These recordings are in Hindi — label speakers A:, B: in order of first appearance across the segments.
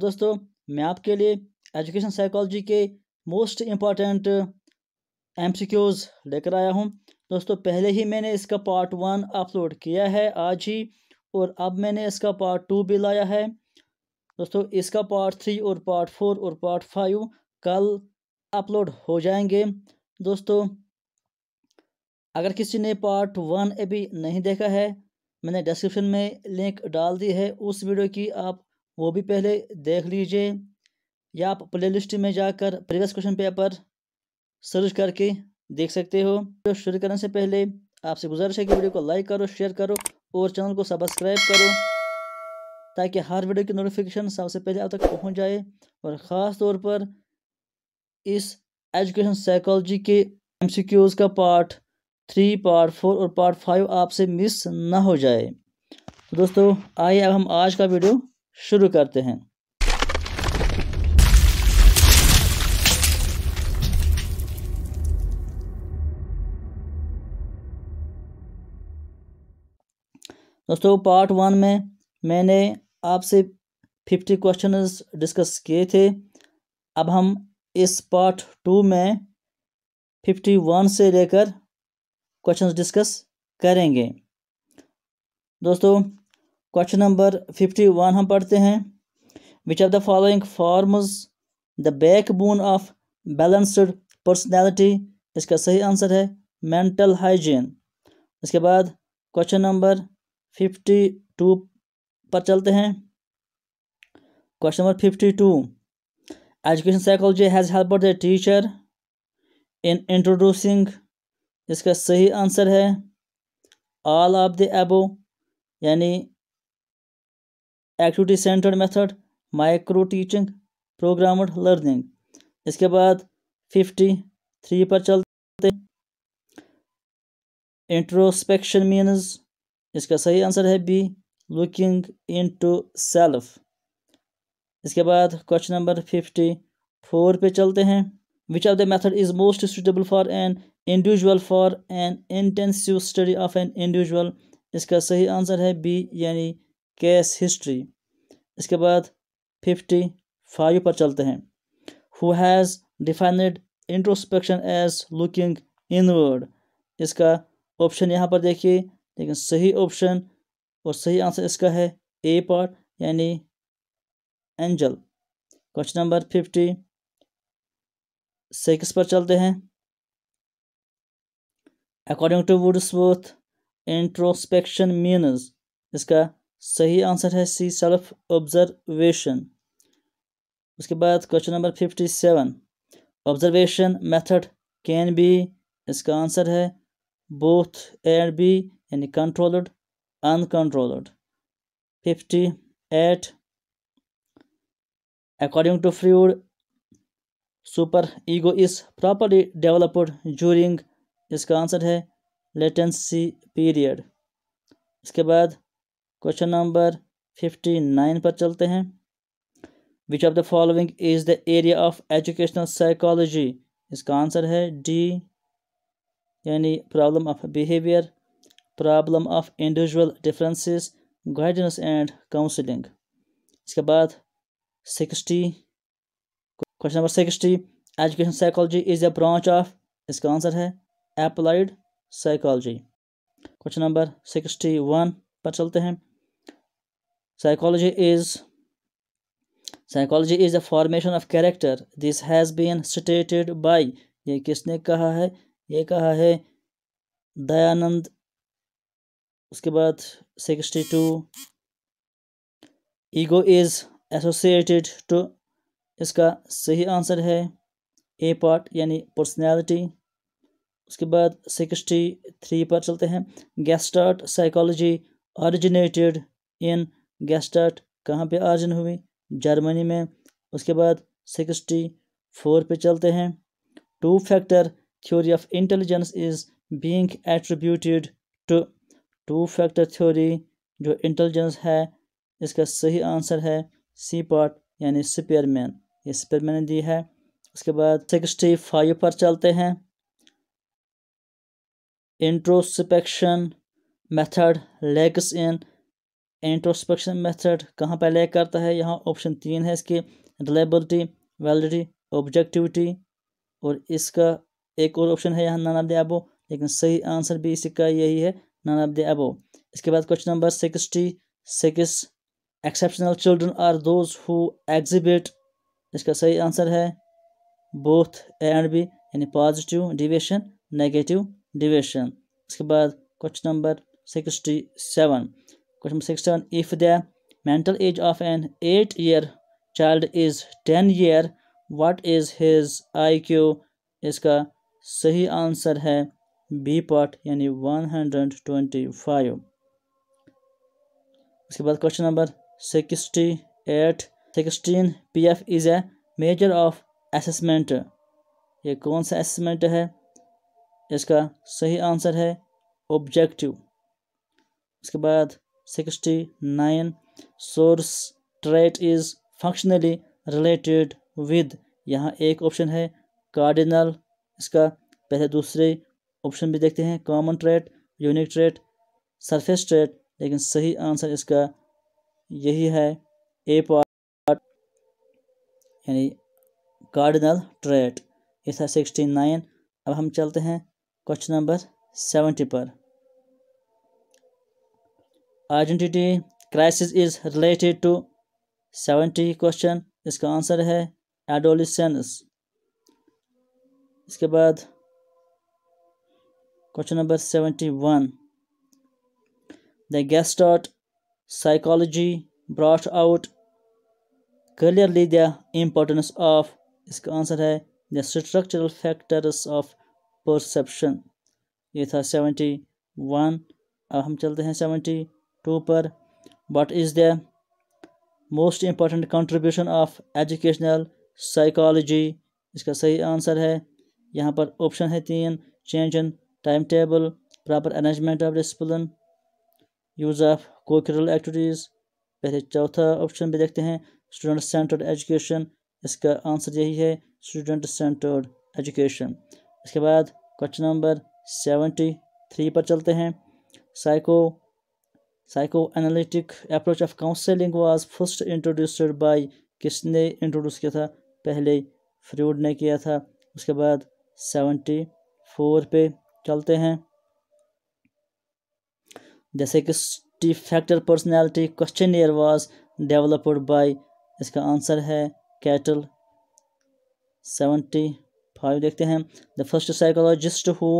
A: दोस्तों मैं आपके लिए एजुकेशन साइकोलॉजी के मोस्ट इम्पॉर्टेंट एम लेकर आया हूँ दोस्तों पहले ही मैंने इसका पार्ट वन अपलोड किया है आज ही और अब मैंने इसका पार्ट टू भी लाया है दोस्तों इसका पार्ट थ्री और पार्ट फोर और पार्ट फाइव कल अपलोड हो जाएंगे दोस्तों अगर किसी ने पार्ट वन अभी नहीं देखा है मैंने डिस्क्रिप्शन में लिंक डाल दी है उस वीडियो की आप वो भी पहले देख लीजिए या आप प्लेलिस्ट में जाकर प्रीवियस क्वेश्चन पेपर सर्च करके देख सकते हो तो शुरू करने से पहले आपसे गुजारिश है कि वीडियो को लाइक करो शेयर करो और चैनल को सब्सक्राइब करो ताकि हर वीडियो की नोटिफिकेशन सबसे पहले आप तक पहुंच जाए और ख़ास तौर पर इस एजुकेशन साइकोलॉजी के एम का पार्ट थ्री पार्ट फोर और पार्ट फाइव आपसे मिस ना हो जाए तो दोस्तों आइए अब हम आज का वीडियो शुरू करते हैं दोस्तों पार्ट वन में मैंने आपसे फिफ्टी क्वेश्चन डिस्कस किए थे अब हम इस पार्ट टू में फिफ्टी वन से लेकर क्वेश्चन डिस्कस करेंगे दोस्तों क्वेश्चन नंबर फिफ्टी वन हम पढ़ते हैं which are the following forms the backbone of balanced personality इसका सही आंसर है मेंटल हाइजीन इसके बाद क्वेश्चन नंबर फिफ्टी टू पर चलते हैं question number fifty two education psychology has help the teacher in introducing इसका सही आंसर है ऑल ऑफ द एबो यानी activity centred method micro teaching programmed learning इसके बाद फिफ्टी थ्री पर चलते इंट्रोस्पेक्शन मीनस इसका सही आंसर है बी लुकिंग इनटू सेल्फ इसके बाद क्वेश्चन नंबर फिफ्टी फोर पे चलते हैं which of the method is most suitable for an individual for an intensive study of an individual इसका सही आंसर है बी यानी केस हिस्ट्री इसके बाद फिफ्टी फाइव पर चलते हैं who has defined introspection as looking inward इसका ऑप्शन यहाँ पर देखिए लेकिन सही ऑप्शन और सही आंसर इसका है ए पार्ट यानी एंजल क्वेश्चन नंबर फिफ्टी सिक्स पर चलते हैं according to Woodsworth introspection means इसका सही आंसर है सी सेल्फ ऑब्जर्वेशन उसके बाद question number fifty seven observation method can be इसका आंसर है बोथ एंड बी यानी controlled uncontrolled fifty eight according to freud super ego is properly developed during इसका आंसर है लेटेंसी पीरियड इसके बाद क्वेश्चन नंबर फिफ्टी नाइन पर चलते हैं which of the following is the area of educational psychology इसका आंसर है डी यानी problem of behaviour problem of individual differences guidance and counselling इसके बाद sixty question number sixty education psychology is a branch of इसका आंसर है applied psychology question number sixty one पर चलते हैं psychology is psychology is a formation of character this has been stated by ye kisne kaha hai ye kaha hai dayanand uske baad 62 ego is associated to iska sahi answer hai a part yani personality उसके बाद सिक्सटी थ्री पर चलते हैं गैस्टार्ट साइकोलॉजी ऑरिजिनेटेड इन गैस्टार्ट कहाँ पे आर्जन हुई जर्मनी में उसके बाद सिक्सटी फोर पे चलते हैं two factor theory of intelligence is being attributed to two factor theory जो इंटेलिजेंस है इसका सही आंसर है सी पार्ट यानी स्पेयरमैन ये स्पेयरमैन ने दी है उसके बाद सिक्सटी फाइव पर चलते हैं introspection method lacks in introspection method कहाँ पर लैक करता है यहाँ ऑप्शन तीन है इसकी रिलेबलिटी वैलिडिटी ऑब्जेक्टिविटी और इसका एक और ऑप्शन है यहाँ नन ऑफ द लेकिन सही आंसर भी इसका यही है नन ऑफ द इसके बाद question number sixty six exceptional children are those who exhibit इसका सही आंसर है बोथ ए एंड बी यानी पॉजिटिव डिवेशन नेगेटिव डिवेशन इसके बाद question number sixty seven Question 16. If the mental age of an 8 year child is 10 year, what is his IQ? इसका सही आंसर है बी पार्ट यानी वन हंड्रेड ट्वेंटी फाइव उसके बाद question number eight sixteen P F is a measure of assessment ये कौन सा असमेंट है इसका सही आंसर है ऑब्जेक्टिव उसके बाद 69 source trait is functionally related with यहाँ एक ऑप्शन है कार्डिनल इसका पहले दूसरे ऑप्शन भी देखते हैं common trait unique trait surface trait लेकिन सही आंसर इसका यही है ए पार्ट यानी कार्डिनल ट्रेट ये था सिक्सटी नाइन अब हम चलते हैं क्वेश्चन नंबर सेवेंटी पर identity crisis is related to seventy question इसका आंसर है एडोलिसेंस इसके बाद question number seventy one the गेस्टॉट psychology brought out clearly the importance of इसका आंसर है the structural factors of perception ये था सेवेंटी वन अब हम चलते हैं सेवेंटी टू पर what is the most important contribution of educational psychology इसका सही आंसर है यहाँ पर ऑप्शन है तीन change in time table proper arrangement of discipline use of cocurricular activities पहले चौथा ऑप्शन भी देखते हैं स्टूडेंट सेंटर्ड एजुकेशन इसका आंसर यही है स्टूडेंट सेंटर्ड एजुकेशन इसके बाद क्वेश्चन नंबर सेवेंटी थ्री पर चलते हैं psycho psychoanalytic approach of counselling was first introduced by किसने इंट्रोड्यूस किया था पहले फ्रूड ने किया था उसके बाद सेवेंटी फोर पे चलते हैं जैसे कि स्टी factor personality questionnaire was developed by इसका आंसर है कैटल सेवेंटी फाइव देखते हैं the first psychologist who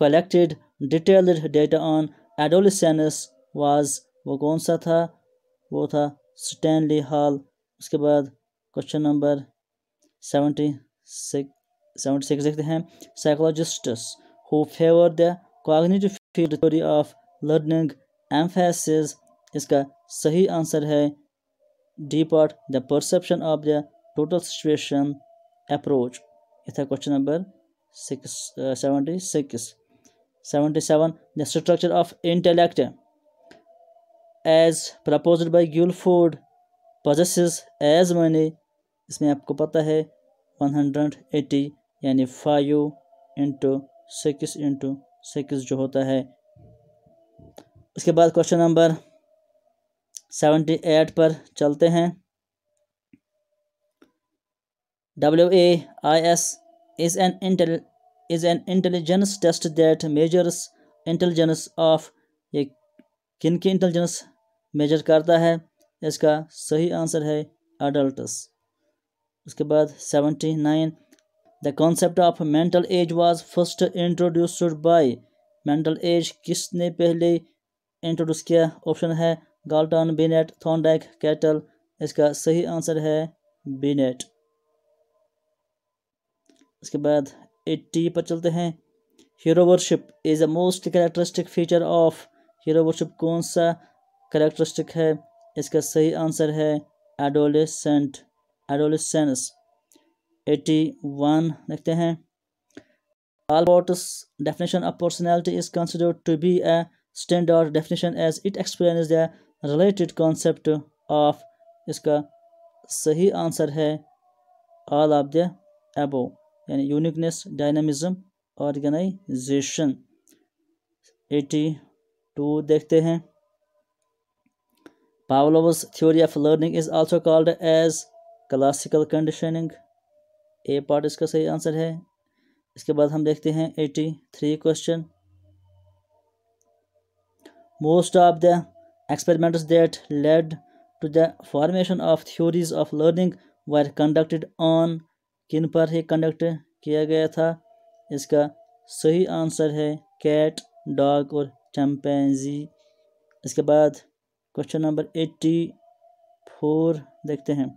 A: collected detailed data on adolescence was वो कौन सा था वो था स्टैनली हॉल उसके बाद question number seventy six seventy six देखते हैं psychologists who favour the cognitive field theory of learning emphasis इसका सही आंसर है D part the perception of the total situation approach ये था question number six seventy six seventy seven the structure of intellect as propose by Guilford poses as many इसमें आपको पता है वन हंड्रेड एटी यानी five into six into six जो होता है उसके बाद क्वेश्चन नंबर सेवेंटी एट पर चलते हैं W A I S is an intel is an intelligence test that measures intelligence of ये किन की इंटेलिजेंस मेजर करता है इसका सही आंसर है अडल्टस उसके बाद seventy nine the concept of mental age was first introduced by mental age किसने पहले इंट्रोड्यूस किया ऑप्शन है गाल्टन बिनेट थॉन्डैक कैटल इसका सही आंसर है बिनेट इसके बाद एट्टी पर चलते हैं hero worship is the most characteristic feature of hero worship कौन सा करेक्टरिस्टिक है इसका सही आंसर है एडोलेसेंट एडोलेसेंस वन देखते हैं Allport's definition of personality is considered to be a standard definition as it explain the related concept of इसका सही आंसर है ऑल ऑफ द एबो यानी यूनिकनेस डायनामिज्म ऑर्गेनाइजेशन टू देखते हैं Pavlov's theory of learning is also called as classical conditioning. A part इसका सही आंसर है इसके बाद हम देखते हैं eighty three question most of the experiments that led to the formation of theories of learning were conducted on किन पर ही कंडक्ट किया गया था इसका सही आंसर है कैट डॉग और चैम्पेंजी इसके बाद क्वेश्चन नंबर एट्टी फोर देखते हैं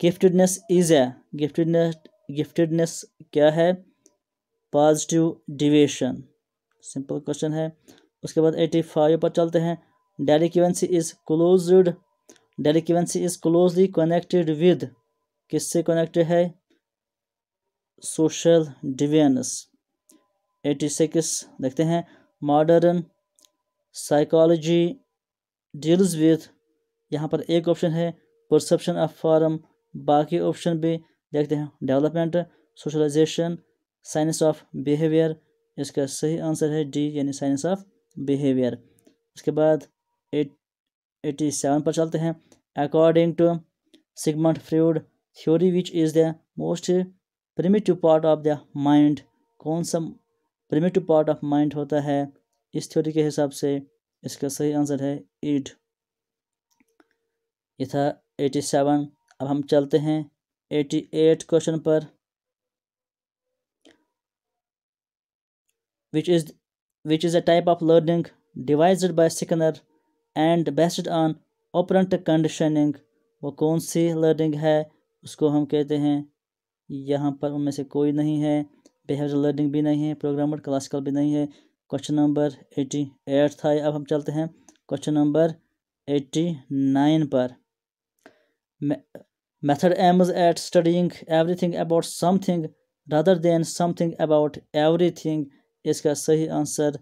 A: giftedness is a giftedness giftedness क्या है पॉजिटिव डिवेशन सिंपल क्वेश्चन है उसके बाद एटी फाइव पर चलते हैं delinquency is closed delinquency is closely connected with किससे कनेक्टेड है सोशल डिवेंस एटी सिक्स देखते हैं मॉडर्न साइकोलॉजी डील्स विथ यहाँ पर एक ऑप्शन है परसेप्शन ऑफ फॉर्म बाकी ऑप्शन भी देखते हैं development socialization science of behaviour इसका सही आंसर है डी यानी साइंस ऑफ बिहेवियर उसके बाद एट एटी सेवन पर चलते हैं according to Sigmund Freud theory which is the most primitive part of the mind कौन सा प्रिमेटिव पार्ट ऑफ माइंड होता है इस थ्योरी के हिसाब से इसका सही आंसर है एट ये था एटी सेवन अब हम चलते हैं एटी एट क्वेश्चन पर which is which is a type of learning devised by Skinner and based on operant conditioning वो कौन सी लर्निंग है उसको हम कहते हैं यहाँ पर उनमें से कोई नहीं है बेहेवियर लर्निंग भी नहीं है प्रोग्रामर क्लासिकल भी नहीं है क्वेश्चन नंबर एटी एट था अब हम चलते हैं क्वेश्चन नंबर एटी नाइन पर method aims at studying everything about something rather than something about everything इसका सही आंसर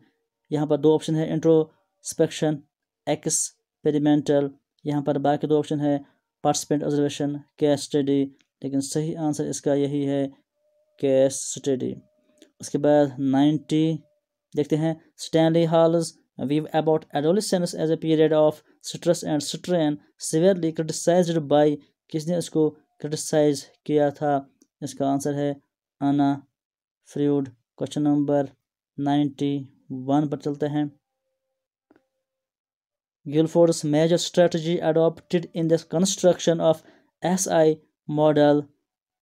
A: यहाँ पर दो ऑप्शन है इंट्रोस्पेक्शन एक्सपेरिमेंटल यहाँ पर बाकी दो ऑप्शन है पार्टिसिपेंट ऑब्जर्वेशन केस स्टडी लेकिन सही आंसर इसका यही है केस स्टडी उसके बाद नाइन्टी देखते हैं Stanley Hall's view about adolescence as a period of stress and strain severely criticise by किसने इसको क्रिटिसाइज किया था इसका आंसर है Anna Freud question number ninety one पर चलते हैं Guilford's major strategy adopted in the construction of S I model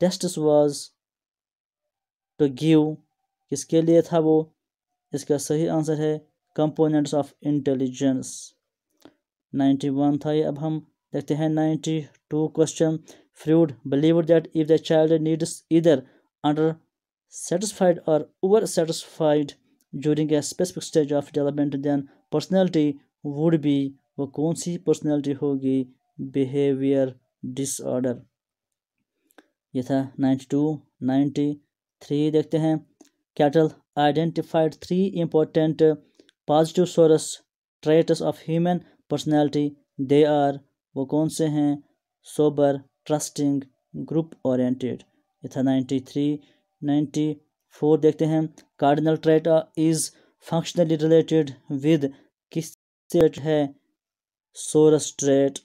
A: test was to give किसके लिए था वो इसका सही आंसर है components of intelligence ninety one था ये अब हम देखते हैं ninety two question Freud believe that if the child needs either under satisfied और over satisfied during a specific stage of development then personality would be वो कौन सी पर्सनैलिटी होगी बिहेवियर डिसऑर्डर ये था नाइन्टी टू नाइन्टी थ्री देखते हैं Cattell identified three important positive source traits of human personality they are वो कौन से हैं सोबर ट्रस्टिंग ग्रुप ओरिएंटेड ये था नाइन्टी थ्री नाइन्टी फोर देखते हैं cardinal trait is functionally related with किस ट्रेट है source trait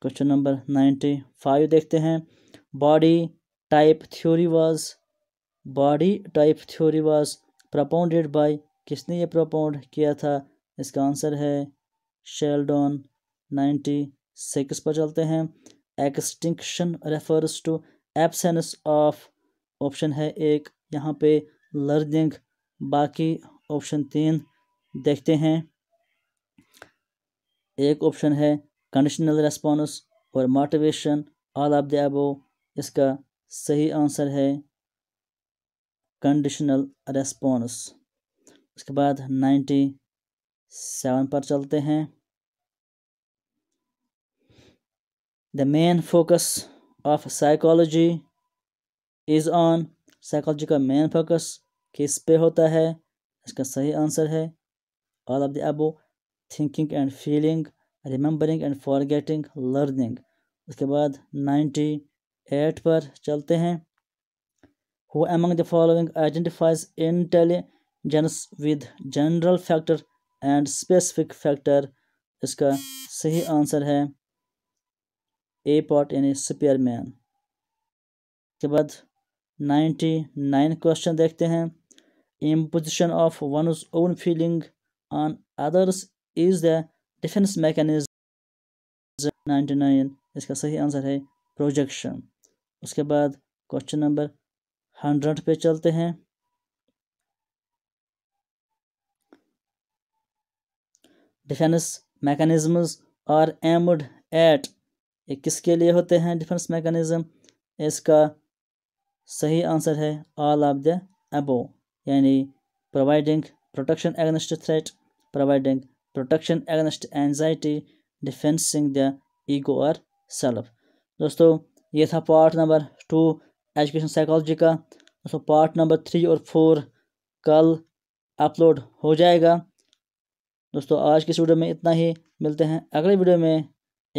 A: question number ninety five देखते हैं body type theory was body type theory was propounded by किसने ये प्रपाउंड किया था इसका आंसर है शेल्डन नाइन्टी सिक्स पर चलते हैं extinction refers to absence of option है एक यहाँ पे लर्निंग बाकी ऑप्शन तीन देखते हैं एक ऑप्शन है कंडीशनल रेस्पॉन्स और motivation all of the above इसका सही आंसर है कंडीशनल रेस्पॉन्स उसके बाद नाइन्टी सेवन पर चलते हैं the main focus of psychology is on psychology का मेन फोकस किस पे होता है इसका सही आंसर है all of the above thinking and feeling remembering and forgetting learning उसके बाद नाइन्टी एट पर चलते हैं who among the following identifies intelligence with general factor and specific factor इसका सही आंसर है ए पॉट यानी स्पेयर मैन के बाद नाइन्टी नाइन क्वेश्चन देखते हैं imposition of one own feeling on others is the defence mechanism ninety nine इसका सही आंसर है प्रोजेक्शन उसके बाद क्वेश्चन नंबर हंड्रेड पे चलते हैं defence mechanisms are aimed at ये किसके लिए होते हैं डिफेंस मैकेनिज्म इसका सही आंसर है ऑल ऑफ द एबो यानी providing protection against threat providing protection against anxiety defencing the ego और सेल्फ दोस्तों ये था part number two education psychology का उसमें पार्ट नंबर थ्री और फोर कल अपलोड हो जाएगा दोस्तों आज के इस वीडियो में इतना ही मिलते हैं अगले वीडियो में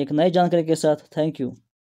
A: एक नई जानकारी के साथ थैंक यू